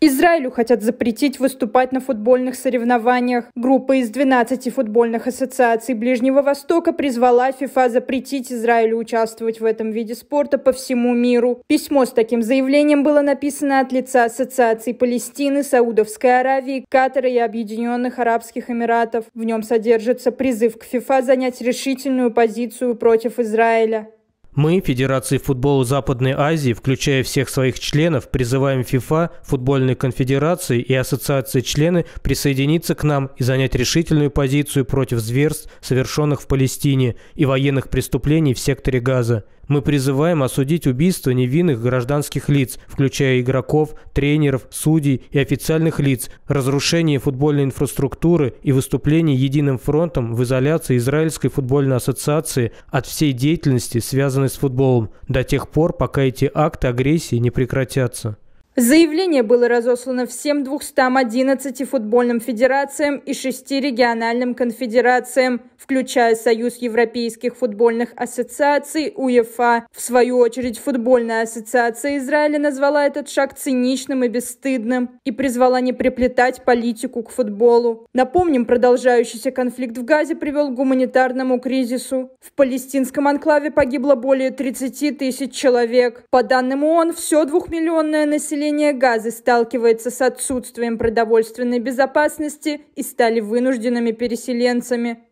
Израилю хотят запретить выступать на футбольных соревнованиях. Группа из 12 футбольных ассоциаций Ближнего Востока призвала ФИФА запретить Израилю участвовать в этом виде спорта по всему миру. Письмо с таким заявлением было написано от лица Ассоциаций Палестины, Саудовской Аравии, Катара и Объединенных Арабских Эмиратов. В нем содержится призыв к ФИФА занять решительную позицию против Израиля. Мы, Федерации футбола Западной Азии, включая всех своих членов, призываем ФИФА, футбольные конфедерации и ассоциации члены присоединиться к нам и занять решительную позицию против зверств, совершенных в Палестине, и военных преступлений в секторе Газа. Мы призываем осудить убийство невинных гражданских лиц, включая игроков, тренеров, судей и официальных лиц, разрушение футбольной инфраструктуры и выступление единым фронтом в изоляции Израильской футбольной ассоциации от всей деятельности, связанной с футболом, до тех пор, пока эти акты агрессии не прекратятся. Заявление было разослано всем 211 футбольным федерациям и шести региональным конфедерациям, включая Союз Европейских футбольных ассоциаций УЕФА. В свою очередь, футбольная ассоциация Израиля назвала этот шаг циничным и бесстыдным и призвала не приплетать политику к футболу. Напомним, продолжающийся конфликт в Газе привел к гуманитарному кризису. В палестинском анклаве погибло более 30 тысяч человек. По данным ООН, все двухмиллионное население потребления газа сталкивается с отсутствием продовольственной безопасности и стали вынужденными переселенцами.